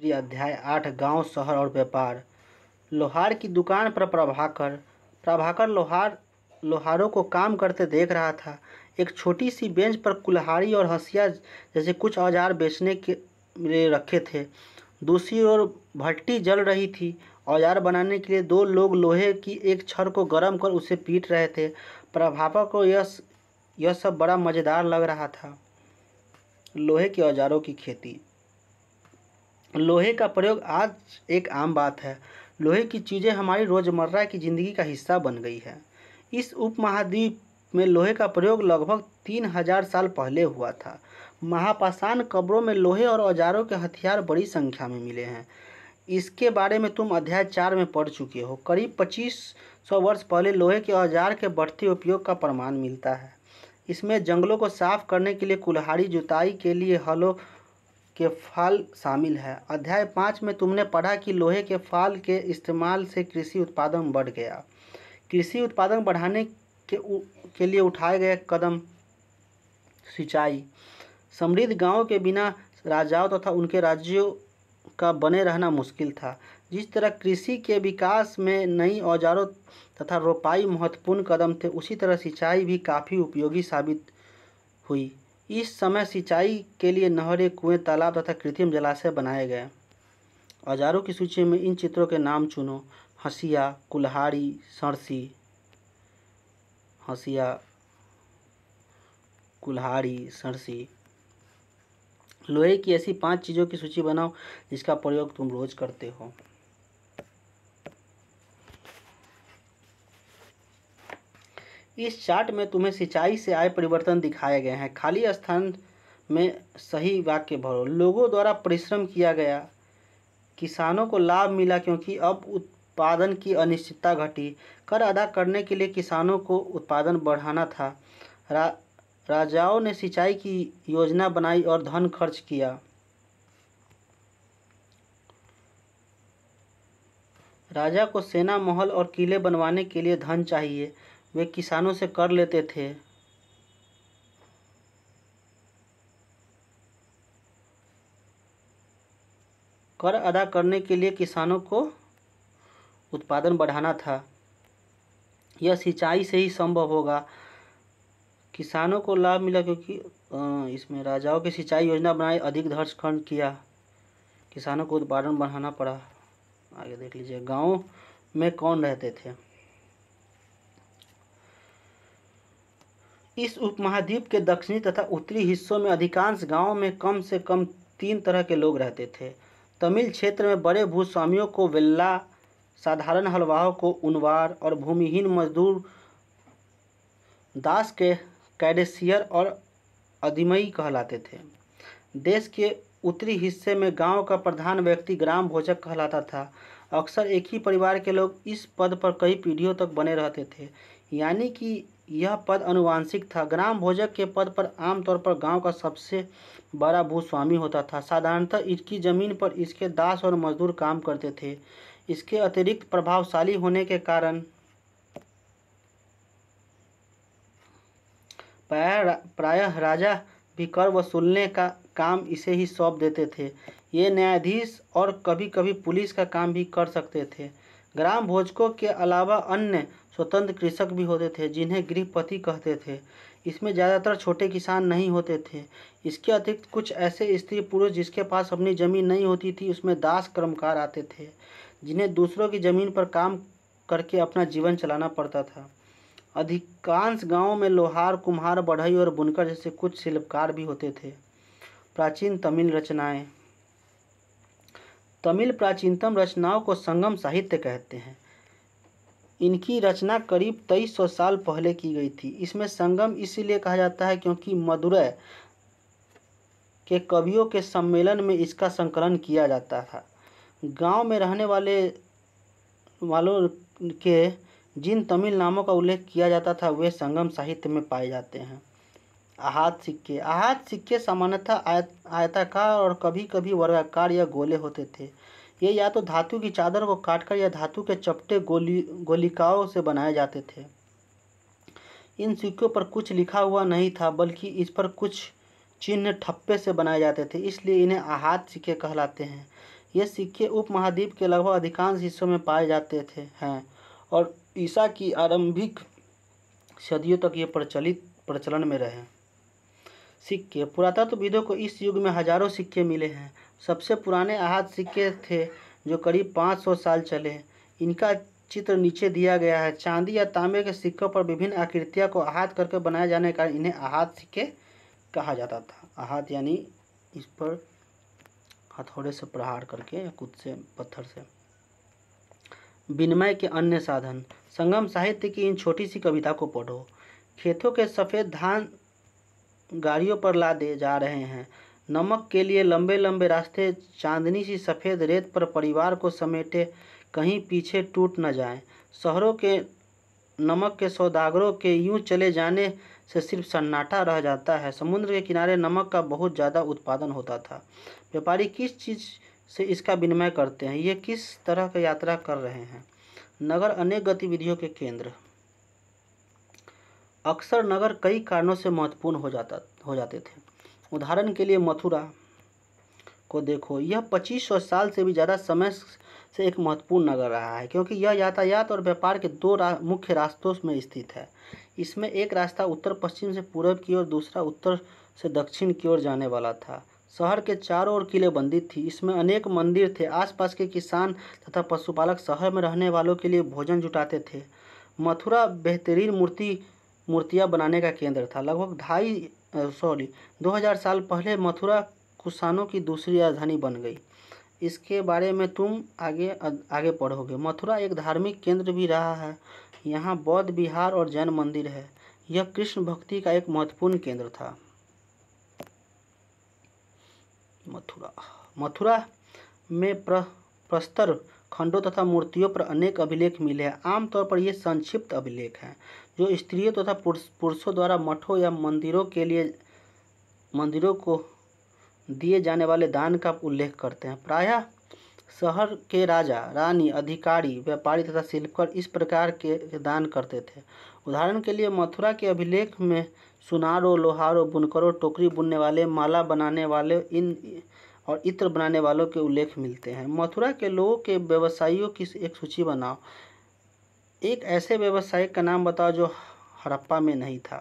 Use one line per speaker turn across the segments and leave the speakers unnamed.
श्री अध्याय आठ गांव शहर और व्यापार लोहार की दुकान पर प्रभाकर प्रभाकर लोहार लोहारों को काम करते देख रहा था एक छोटी सी बेंच पर कुल्हाड़ी और हंसिया जैसे कुछ औजार बेचने के लिए रखे थे दूसरी ओर भट्टी जल रही थी औजार बनाने के लिए दो लोग लोहे की एक छर को गर्म कर उसे पीट रहे थे प्रभाकर को यह यह सब बड़ा मज़ेदार लग रहा था लोहे के औजारों की खेती लोहे का प्रयोग आज एक आम बात है लोहे की चीज़ें हमारी रोज़मर्रा की ज़िंदगी का हिस्सा बन गई है इस उपमहाद्वीप में लोहे का प्रयोग लगभग तीन हजार साल पहले हुआ था महापाषाण कब्रों में लोहे और औजारों के हथियार बड़ी संख्या में मिले हैं इसके बारे में तुम अध्याय चार में पढ़ चुके हो करीब पच्चीस सौ वर्ष पहले लोहे के औजार के बढ़ते उपयोग का प्रमाण मिलता है इसमें जंगलों को साफ करने के लिए कुल्हाड़ी जुताई के लिए हलों के फाल शामिल है अध्याय पाँच में तुमने पढ़ा कि लोहे के फाल के इस्तेमाल से कृषि उत्पादन बढ़ गया कृषि उत्पादन बढ़ाने के उ, के लिए उठाए गए कदम सिंचाई समृद्ध गाँव के बिना राजाओं तथा तो उनके राज्यों का बने रहना मुश्किल था जिस तरह कृषि के विकास में नई औजारों तथा रोपाई महत्वपूर्ण कदम थे उसी तरह सिंचाई भी काफ़ी उपयोगी साबित हुई इस समय सिंचाई के लिए नहरें कुएं तालाब तथा कृत्रिम जलाशय बनाए गए औजारों की सूची में इन चित्रों के नाम चुनो हंसिया कुल्हाड़ी सरसी हसिया कुल्हाड़ी सरसी लोहे की ऐसी पांच चीज़ों की सूची बनाओ जिसका प्रयोग तुम रोज़ करते हो इस चार्ट में तुम्हें सिंचाई से आए परिवर्तन दिखाए गए हैं खाली स्थान में सही वाक्य भरो लोगों द्वारा परिश्रम किया गया किसानों को लाभ मिला क्योंकि अब उत्पादन की अनिश्चितता घटी कर अदा करने के लिए किसानों को उत्पादन बढ़ाना था रा, राजाओं ने सिंचाई की योजना बनाई और धन खर्च किया राजा को सेना महल और किले बनवाने के लिए धन चाहिए वे किसानों से कर लेते थे कर अदा करने के लिए किसानों को उत्पादन बढ़ाना था यह सिंचाई से ही संभव होगा किसानों को लाभ मिला क्योंकि इसमें राजाओं की सिंचाई योजना बनाई अधिक धर्ष खंड किया किसानों को उत्पादन बढ़ाना पड़ा आगे देख लीजिए गांव में कौन रहते थे इस उपमहाद्वीप के दक्षिणी तथा उत्तरी हिस्सों में अधिकांश गांवों में कम से कम तीन तरह के लोग रहते थे तमिल क्षेत्र में बड़े भूस्वामियों को वेल्ला साधारण हलवाहों को उनवार और भूमिहीन मजदूर दास के कैडेसियर और अधिमयी कहलाते थे देश के उत्तरी हिस्से में गांव का प्रधान व्यक्ति ग्राम भोजक कहलाता था अक्सर एक ही परिवार के लोग इस पद पर कई पीढ़ियों तक बने रहते थे यानी कि यह पद अनुवांशिक था ग्राम भोजक के पद पर आमतौर पर गांव का सबसे बड़ा भूस्वामी होता था साधारणतः इसकी जमीन पर इसके दास और मजदूर काम करते थे इसके अतिरिक्त प्रभावशाली होने के कारण प्राय राजा भी कर वसूलने का काम इसे ही सौंप देते थे ये न्यायाधीश और कभी कभी पुलिस का काम भी कर सकते थे ग्राम भोजकों के अलावा अन्य स्वतंत्र कृषक भी होते थे जिन्हें गृहपति कहते थे इसमें ज़्यादातर छोटे किसान नहीं होते थे इसके अतिरिक्त कुछ ऐसे स्त्री पुरुष जिसके पास अपनी ज़मीन नहीं होती थी उसमें दास कर्मकार आते थे जिन्हें दूसरों की ज़मीन पर काम करके अपना जीवन चलाना पड़ता था अधिकांश गांवों में लोहार कुम्हार बढ़ई और बुनकर जैसे कुछ शिल्पकार भी होते थे प्राचीन तमिल रचनाएँ तमिल प्राचीनतम रचनाओं को संगम साहित्य कहते हैं इनकी रचना करीब तेईस सौ साल पहले की गई थी इसमें संगम इसीलिए कहा जाता है क्योंकि मदुरै के कवियों के सम्मेलन में इसका संकलन किया जाता था गांव में रहने वाले वालों के जिन तमिल नामों का उल्लेख किया जाता था वे संगम साहित्य में पाए जाते हैं आहत सिक्के आहत सिक्के सामान्यतः आय आयताकार और कभी कभी वर्गाकार या गोले होते थे ये या तो धातु की चादर को काटकर या धातु के चपटे गोली गोलिकाओं से बनाए जाते थे इन सिक्कों पर कुछ लिखा हुआ नहीं था बल्कि इस पर कुछ चिन्ह ठप्पे से बनाए जाते थे इसलिए इन्हें आहात सिक्के कहलाते हैं ये सिक्के उपमहाद्वीप के लगभग अधिकांश हिस्सों में पाए जाते थे हैं और ईसा की आरंभिक सदियों तक ये प्रचलित प्रचलन में रहे सिक्के पुरातत्वविदों को इस युग में हजारों सिक्के मिले हैं सबसे पुराने आहत सिक्के थे जो करीब 500 साल चले इनका चित्र नीचे दिया गया है चांदी या तांबे के सिक्कों पर विभिन्न आकृतियाँ को आहत करके बनाए जाने का इन्हें आहत सिक्के कहा जाता था आहत यानी इस पर हथौड़े से प्रहार करके या कुछ से पत्थर से विनिमय के अन्य साधन संगम साहित्य की इन छोटी सी कविता को पढ़ो खेतों के सफ़ेद धान गाड़ियों पर ला दे जा रहे हैं नमक के लिए लंबे लंबे रास्ते चांदनी सी सफ़ेद रेत पर परिवार को समेटे कहीं पीछे टूट न जाएं शहरों के नमक के सौदागरों के यूं चले जाने से सिर्फ सन्नाटा रह जाता है समुद्र के किनारे नमक का बहुत ज़्यादा उत्पादन होता था व्यापारी किस चीज़ से इसका विनिमय करते हैं ये किस तरह की यात्रा कर रहे हैं नगर अनेक गतिविधियों के केंद्र अक्सर नगर कई कारणों से महत्वपूर्ण हो जाता हो जाते थे उदाहरण के लिए मथुरा को देखो यह 2500 साल से भी ज़्यादा समय से एक महत्वपूर्ण नगर रहा है क्योंकि यह यातायात और व्यापार के दो रा, मुख्य रास्तों में स्थित है इसमें एक रास्ता उत्तर पश्चिम से पूर्व की ओर दूसरा उत्तर से दक्षिण की ओर जाने वाला था शहर के चारों ओर किले बंदी थी इसमें अनेक मंदिर थे आसपास के किसान तथा पशुपालक शहर में रहने वालों के लिए भोजन जुटाते थे मथुरा बेहतरीन मूर्ति मूर्तियाँ बनाने का केंद्र था लगभग ढाई सॉरी 2000 साल पहले मथुरा कुसानों की दूसरी राजधानी बन गई इसके बारे में तुम आगे आगे पढ़ोगे मथुरा एक धार्मिक केंद्र भी रहा है यहाँ बौद्ध विहार और जैन मंदिर है यह कृष्ण भक्ति का एक महत्वपूर्ण केंद्र था मथुरा मथुरा में प्र, प्रस्तर खंडों तथा मूर्तियों पर अनेक अभिलेख मिले हैं आमतौर पर ये संक्षिप्त अभिलेख हैं जो स्त्रियों तथा तो पुरुषों द्वारा मठों या मंदिरों के लिए मंदिरों को दिए जाने वाले दान का उल्लेख करते हैं प्रायः शहर के राजा रानी अधिकारी व्यापारी तथा शिल्पकार इस प्रकार के दान करते थे उदाहरण के लिए मथुरा के अभिलेख में सुनारों लोहारों बुनकरों टोकरी बुनने वाले माला बनाने वाले इन और इत्र बनाने वालों के उल्लेख मिलते हैं मथुरा के लोगों के व्यवसायियों की एक सूची बनाओ एक ऐसे व्यवसाय का नाम बताओ जो हड़प्पा में नहीं था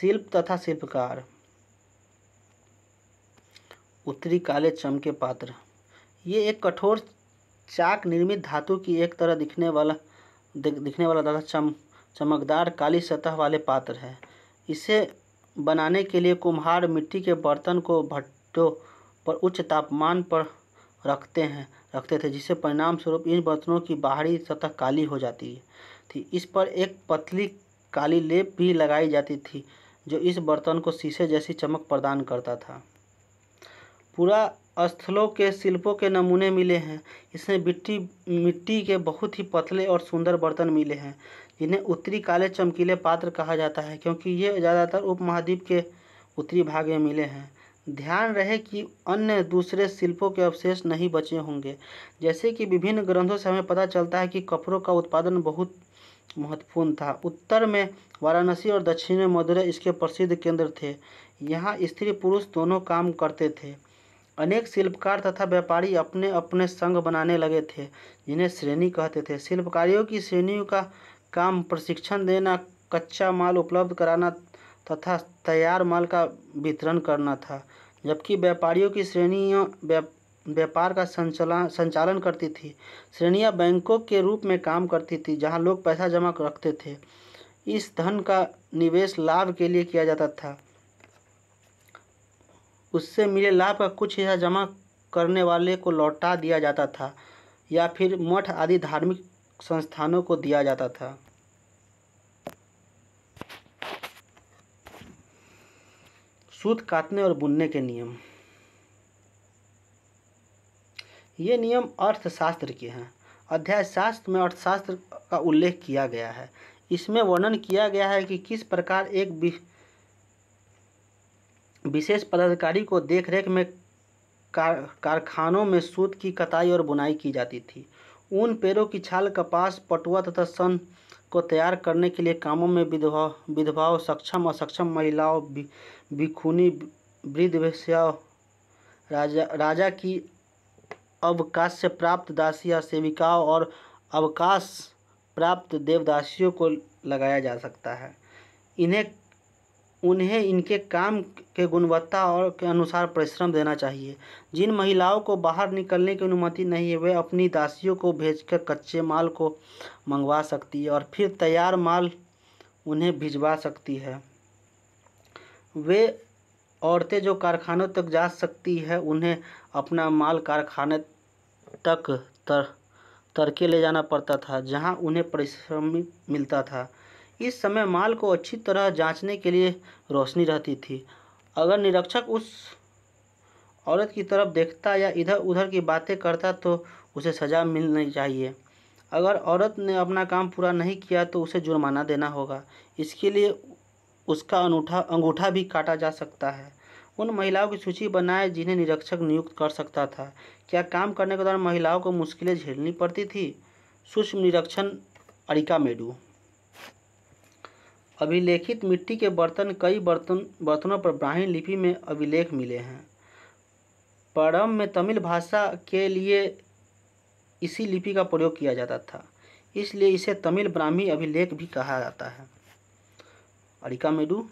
शिल्प तथा शिल्पकार उत्तरी काले चमके पात्र ये एक कठोर चाक निर्मित धातु की एक तरह दिखने वाला दिखने वाला तथा चम चमकदार काली सतह वाले पात्र है इसे बनाने के लिए कुम्हार मिट्टी के बर्तन को भट्टों पर उच्च तापमान पर रखते हैं रखते थे जिससे परिणाम स्वरूप इन बर्तनों की बाहरी सतह काली हो जाती थी इस पर एक पतली काली लेप भी लगाई जाती थी जो इस बर्तन को शीशे जैसी चमक प्रदान करता था पूरा स्थलों के शिल्पों के नमूने मिले हैं इसमें मिट्टी मिट्टी के बहुत ही पतले और सुंदर बर्तन मिले हैं जिन्हें उत्तरी काले चमकीले पात्र कहा जाता है क्योंकि ये ज़्यादातर उपमहाद्वीप के उत्तरी भाग में मिले हैं ध्यान रहे कि अन्य दूसरे शिल्पों के अवशेष नहीं बचे होंगे जैसे कि विभिन्न ग्रंथों से हमें पता चलता है कि कपड़ों का उत्पादन बहुत महत्वपूर्ण था उत्तर में वाराणसी और दक्षिण में मदुरै इसके प्रसिद्ध केंद्र थे यहाँ स्त्री पुरुष दोनों काम करते थे अनेक शिल्पकार तथा व्यापारी अपने अपने संघ बनाने लगे थे जिन्हें श्रेणी कहते थे शिल्पकारियों की श्रेणियों का काम प्रशिक्षण देना कच्चा माल उपलब्ध कराना तथा तैयार माल का वितरण करना था जबकि व्यापारियों की श्रेणियों व्यापार का संचालन संचालन करती थी श्रेणियाँ बैंकों के रूप में काम करती थी जहाँ लोग पैसा जमा रखते थे इस धन का निवेश लाभ के लिए किया जाता था उससे मिले लाभ का कुछ हिस्सा जमा करने वाले को लौटा दिया जाता था या फिर मठ आदि धार्मिक संस्थानों को दिया जाता था सूत काटने और बुनने के नियम ये नियम अर्थशास्त्र के हैं अध्याय शास्त्र में अर्थशास्त्र का उल्लेख किया गया है इसमें वर्णन किया गया है कि किस प्रकार एक विशेष पदाधिकारी को देखरेख में कारखानों में सूत की कताई और बुनाई की जाती थी उन पेड़ों की छाल कपास पटुआ तथा सन को तैयार करने के लिए कामों में विधवा विधवाओं सक्षम असक्षम महिलाओं भिखुनी वृद्ध राजा राजा की अवकाश से प्राप्त दासियां सेविकाओं और अवकाश प्राप्त देवदासियों को लगाया जा सकता है इन्हें उन्हें इनके काम के गुणवत्ता और के अनुसार परिश्रम देना चाहिए जिन महिलाओं को बाहर निकलने की अनुमति नहीं है वे अपनी दासियों को भेजकर कच्चे माल को मंगवा सकती है और फिर तैयार माल उन्हें भिजवा सकती है वे औरतें जो कारखानों तक जा सकती है उन्हें अपना माल कारखाने तक तर तरके ले जाना पड़ता था जहाँ उन्हें परिश्रम मिलता था इस समय माल को अच्छी तरह जांचने के लिए रोशनी रहती थी अगर निरीक्षक उस औरत की तरफ देखता या इधर उधर की बातें करता तो उसे सज़ा मिलनी चाहिए अगर औरत ने अपना काम पूरा नहीं किया तो उसे जुर्माना देना होगा इसके लिए उसका अनूठा अंगूठा भी काटा जा सकता है उन महिलाओं की सूची बनाए जिन्हें निरीक्षक नियुक्त कर सकता था क्या काम करने के दौरान महिलाओं को मुश्किलें झेलनी पड़ती थी सूक्ष्म निरीक्षण अरिका मेडू अभिलेखित मिट्टी के बर्तन कई बर्तन बर्तनों पर ब्राह्मी लिपि में अभिलेख मिले हैं परम में तमिल भाषा के लिए इसी लिपि का प्रयोग किया जाता था इसलिए इसे तमिल ब्राह्मी अभिलेख भी कहा जाता है अरिकामेडू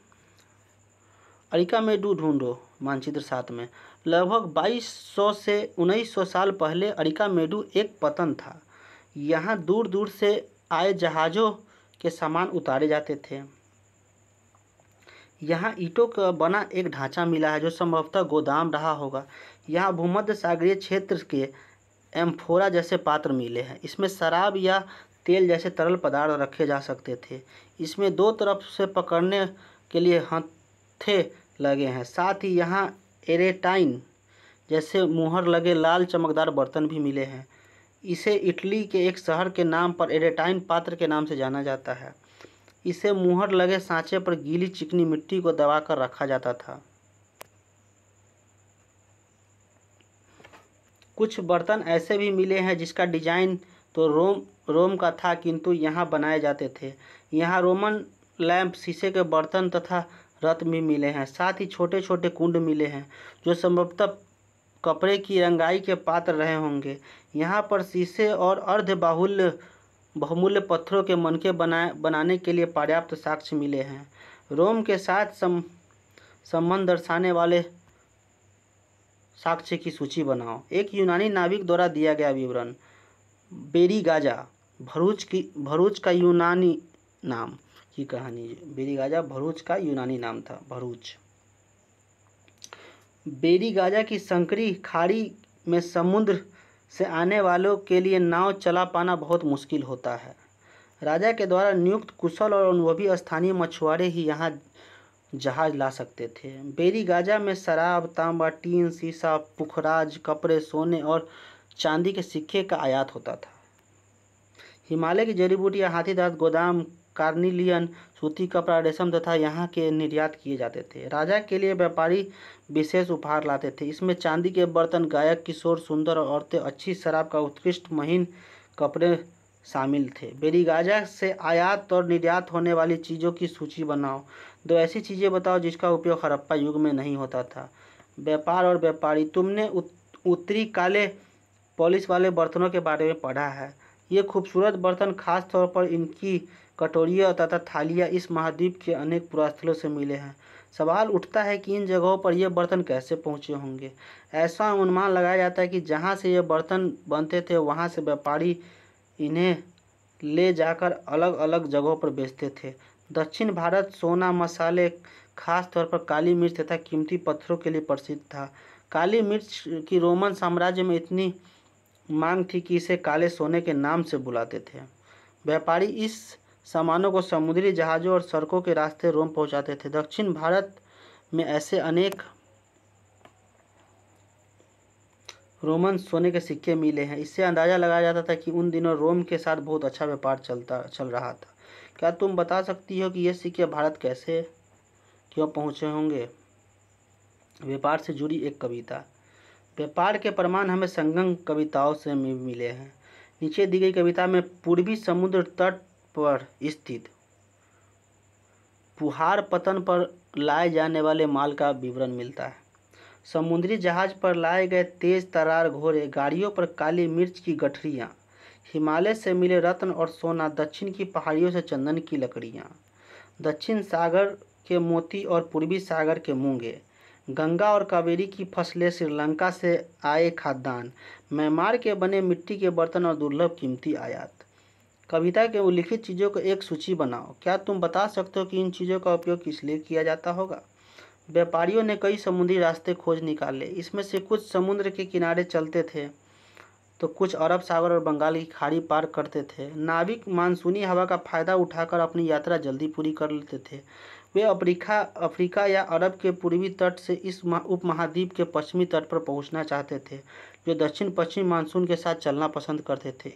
अरिकामेडू ढूंढो मानचित्र सात में लगभग 2200 से 1900 साल पहले अरिकामेडू एक पतन था यहाँ दूर दूर से आए जहाज़ों के सामान उतारे जाते थे यहाँ ईंटों का बना एक ढांचा मिला है जो संभवतः गोदाम रहा होगा यहाँ भूमध्य सागरीय क्षेत्र के एम्फोरा जैसे पात्र मिले हैं इसमें शराब या तेल जैसे तरल पदार्थ रखे जा सकते थे इसमें दो तरफ से पकड़ने के लिए हथे लगे हैं साथ ही यहाँ एरेटाइन जैसे मुहर लगे लाल चमकदार बर्तन भी मिले हैं इसे इटली के एक शहर के नाम पर एरेटाइन पात्र के नाम से जाना जाता है इसे मुहर लगे सांचे पर गीली चिकनी मिट्टी को दबाकर रखा जाता था कुछ बर्तन ऐसे भी मिले हैं जिसका डिजाइन तो रोम रोम का था किंतु यहाँ बनाए जाते थे यहाँ रोमन लैंप शीशे के बर्तन तथा रत्न भी मिले हैं साथ ही छोटे छोटे कुंड मिले हैं जो संभवतः कपड़े की रंगाई के पात्र रहे होंगे यहाँ पर शीशे और अर्ध बाहुल्य बहुमूल्य पत्थरों के मनके बनाए बनाने के लिए पर्याप्त साक्ष्य मिले हैं रोम के साथ सम संबंध दर्शाने वाले साक्ष्य की सूची बनाओ एक यूनानी नाविक द्वारा दिया गया विवरण बेरी गाजा भरूच की भरूच का यूनानी नाम की कहानी बेरी गाजा भरूच का यूनानी नाम था भरूच बेरी गाजा की संकरी खाड़ी में समुद्र से आने वालों के लिए नाव चला पाना बहुत मुश्किल होता है राजा के द्वारा नियुक्त कुशल और अनुभवी स्थानीय मछुआरे ही यहाँ जहाज ला सकते थे बेरी गाजा में शराब तांबा टीन शीशा पुखराज कपड़े सोने और चांदी के सिक्के का आयात होता था हिमालय की जड़ी बूटियाँ हाथीदास गोदाम कार्निलियन सूती कपड़ा रेशम तथा यहाँ के निर्यात किए जाते थे राजा के लिए व्यापारी विशेष उपहार लाते थे इसमें चांदी के बर्तन गायक किशोर सुंदर औरतें अच्छी शराब का उत्कृष्ट महीन कपड़े शामिल थे बेरीगाजा से आयात और निर्यात होने वाली चीज़ों की सूची बनाओ दो ऐसी चीज़ें बताओ जिसका उपयोग हड़प्पा युग में नहीं होता था व्यापार और व्यापारी तुमने उत्तरी काले पॉलिश वाले बर्तनों के बारे में पढ़ा है ये खूबसूरत बर्तन खास तौर पर इनकी कटोरिया तथा थालिया इस महाद्वीप के अनेक पुरास्थलों से मिले हैं सवाल उठता है कि इन जगहों पर यह बर्तन कैसे पहुंचे होंगे ऐसा अनुमान लगाया जाता है कि जहां से यह बर्तन बनते थे वहां से व्यापारी इन्हें ले जाकर अलग अलग जगहों पर बेचते थे दक्षिण भारत सोना मसाले खास तौर पर काली मिर्च तथा कीमती पत्थरों के लिए प्रसिद्ध था काली मिर्च की रोमन साम्राज्य में इतनी मांग थी कि इसे काले सोने के नाम से बुलाते थे व्यापारी इस सामानों को समुद्री जहाज़ों और सड़कों के रास्ते रोम पहुंचाते थे दक्षिण भारत में ऐसे अनेक रोमन सोने के सिक्के मिले हैं इससे अंदाज़ा लगाया जाता था कि उन दिनों रोम के साथ बहुत अच्छा व्यापार चलता चल रहा था क्या तुम बता सकती हो कि ये सिक्के भारत कैसे क्यों पहुँचे होंगे व्यापार से जुड़ी एक कविता व्यापार के प्रमाण हमें संगम कविताओं से मिले हैं नीचे दी गई कविता में पूर्वी समुद्र तट पर स्थित पुहार पतन पर लाए जाने वाले माल का विवरण मिलता है समुद्री जहाज पर लाए गए तेज तरार घोड़े गाड़ियों पर काली मिर्च की गठरियाँ हिमालय से मिले रत्न और सोना दक्षिण की पहाड़ियों से चंदन की लकड़ियाँ दक्षिण सागर के मोती और पूर्वी सागर के मूंगे गंगा और कावेरी की फसलें श्रीलंका से आए खाद्यान्न म्यांमार के बने मिट्टी के बर्तन और दुर्लभ कीमती आयात कविता के उल्लिखित चीज़ों को एक सूची बनाओ क्या तुम बता सकते हो कि इन चीज़ों का उपयोग किस लिए किया जाता होगा व्यापारियों ने कई समुद्री रास्ते खोज निकाले इसमें से कुछ समुद्र के किनारे चलते थे तो कुछ अरब सागर और बंगाल की खाड़ी पार करते थे नाविक मानसूनी हवा का फ़ायदा उठाकर अपनी यात्रा जल्दी पूरी कर लेते थे वे अफ्रीका अफ्रीका या अरब के पूर्वी तट से इस उपमहाद्वीप के पश्चिमी तट पर पहुंचना चाहते थे जो दक्षिण पश्चिम मानसून के साथ चलना पसंद करते थे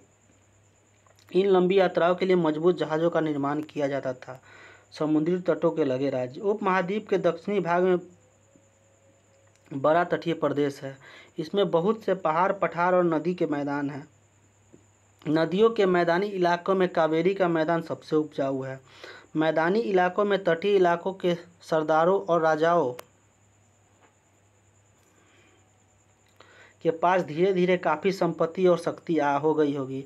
इन लंबी यात्राओं के लिए मजबूत जहाज़ों का निर्माण किया जाता था समुद्री तटों के लगे राज्य उप महाद्वीप के दक्षिणी भाग में बड़ा तटीय प्रदेश है इसमें बहुत से पहाड़ पठार और नदी के मैदान हैं नदियों के मैदानी इलाकों में कावेरी का मैदान सबसे उपजाऊ है मैदानी इलाकों में तटीय इलाकों के सरदारों और राजाओं के पास धीरे धीरे काफ़ी संपत्ति और शक्ति आ हो गई होगी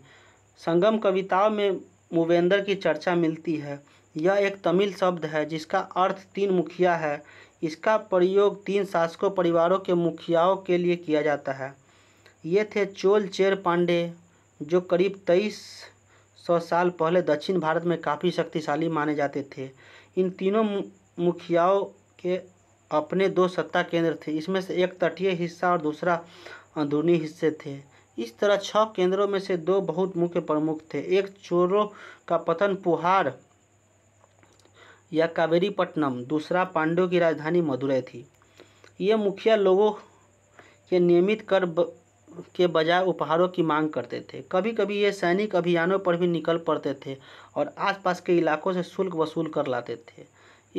संगम कविताओं में मुवेंद्र की चर्चा मिलती है यह एक तमिल शब्द है जिसका अर्थ तीन मुखिया है इसका प्रयोग तीन शासकों परिवारों के मुखियाओं के लिए किया जाता है ये थे चोल चेर पांडे जो करीब तेईस सौ साल पहले दक्षिण भारत में काफ़ी शक्तिशाली माने जाते थे इन तीनों मुखियाओं के अपने दो सत्ता केंद्र थे इसमें से एक तटीय हिस्सा और दूसरा अंदरूनी हिस्से थे इस तरह छह केंद्रों में से दो बहुत मुख्य प्रमुख थे एक चोरों का पतन पुहार या कावेरीपट्टनम दूसरा पांडव की राजधानी मदुरै थी ये मुखिया लोगों के नियमित कर ब, के बजाय उपहारों की मांग करते थे कभी कभी ये सैनिक अभियानों पर भी निकल पड़ते थे और आसपास के इलाकों से शुल्क वसूल कर लाते थे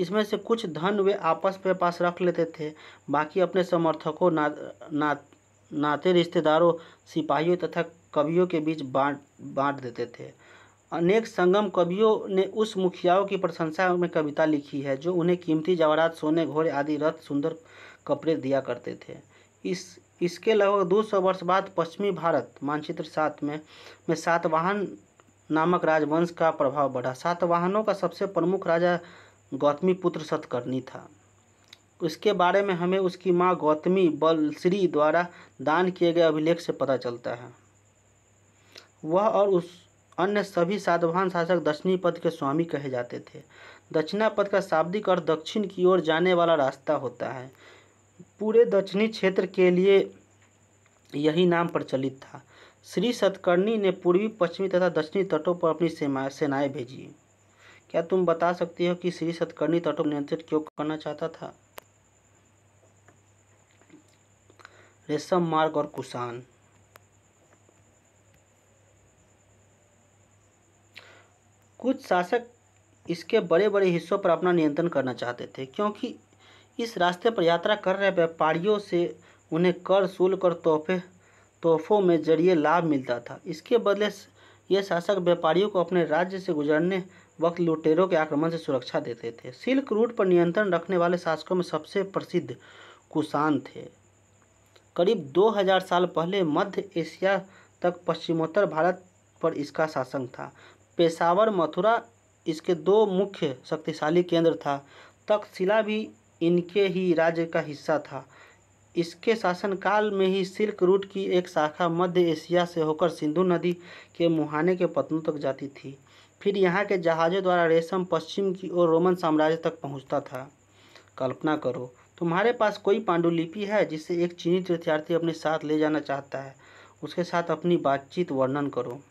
इसमें से कुछ धन वे आपस में पास रख लेते थे बाकी अपने समर्थकों ना, ना नाते रिश्तेदारों सिपाहियों तथा कवियों के बीच बांट बांट देते थे अनेक संगम कवियों ने उस मुखियाओं की प्रशंसा में कविता लिखी है जो उन्हें कीमती जवाहरात सोने घोड़े आदि रथ सुंदर कपड़े दिया करते थे इस इसके लगभग दो सौ वर्ष बाद पश्चिमी भारत मानचित्र सात में में सातवाहन नामक राजवंश का प्रभाव बढ़ा सातवाहनों का सबसे प्रमुख राजा गौतमी पुत्र सतकर्णी था उसके बारे में हमें उसकी माँ गौतमी बलश्री द्वारा दान किए गए अभिलेख से पता चलता है वह और उस अन्य सभी सातवाहन शासक दक्षिणी पद के स्वामी कहे जाते थे दक्षिणा पद का शाब्दिक और दक्षिण की ओर जाने वाला रास्ता होता है पूरे दक्षिणी क्षेत्र के लिए यही नाम प्रचलित था श्री सतकर्णी ने पूर्वी पश्चिमी तथा दक्षिणी तटों पर अपनी सेनाएं भेजी क्या तुम बता सकती हो कि श्री सतकर्णी तटों नियंत्रित क्यों करना चाहता था रेशम मार्ग और कुषाण कुछ शासक इसके बड़े बड़े हिस्सों पर अपना नियंत्रण करना चाहते थे क्योंकि इस रास्ते पर यात्रा कर रहे व्यापारियों से उन्हें कर शुल्क और तोहफे तोहफों में जरिए लाभ मिलता था इसके बदले ये शासक व्यापारियों को अपने राज्य से गुजरने वक्त लुटेरों के आक्रमण से सुरक्षा देते थे सिल्क रूट पर नियंत्रण रखने वाले शासकों में सबसे प्रसिद्ध कुषाण थे करीब 2000 साल पहले मध्य एशिया तक पश्चिमोत्तर भारत पर इसका शासन था पेशावर मथुरा इसके दो मुख्य शक्तिशाली केंद्र था तक्षशिला भी इनके ही राज्य का हिस्सा था इसके शासनकाल में ही सिल्क रूट की एक शाखा मध्य एशिया से होकर सिंधु नदी के मुहाने के पतनों तक जाती थी फिर यहाँ के जहाज़ों द्वारा रेशम पश्चिम की ओर रोमन साम्राज्य तक पहुँचता था कल्पना करो तुम्हारे पास कोई पांडुलिपि है जिसे एक चीनी तीर्थयात्री अपने साथ ले जाना चाहता है उसके साथ अपनी बातचीत वर्णन करो